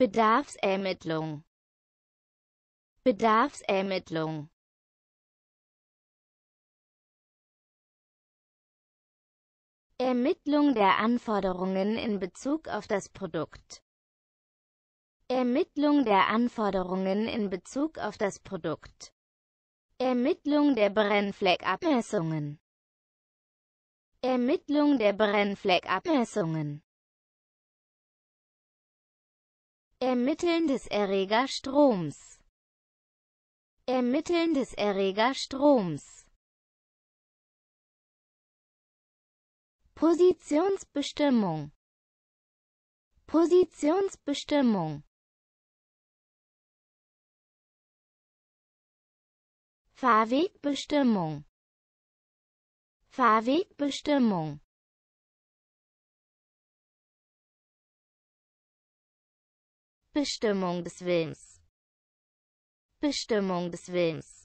Bedarfsermittlung Bedarfsermittlung Ermittlung der Anforderungen in Bezug auf das Produkt Ermittlung der Anforderungen in Bezug auf das Produkt Ermittlung der Brennfleckabmessungen Ermittlung der Brennfleckabmessungen Ermitteln des Erregerstroms. Ermitteln des Erregerstroms. Positionsbestimmung. Positionsbestimmung. Fahrwegbestimmung. Fahrwegbestimmung. Bestimmung des Willens. Bestimmung des Willens.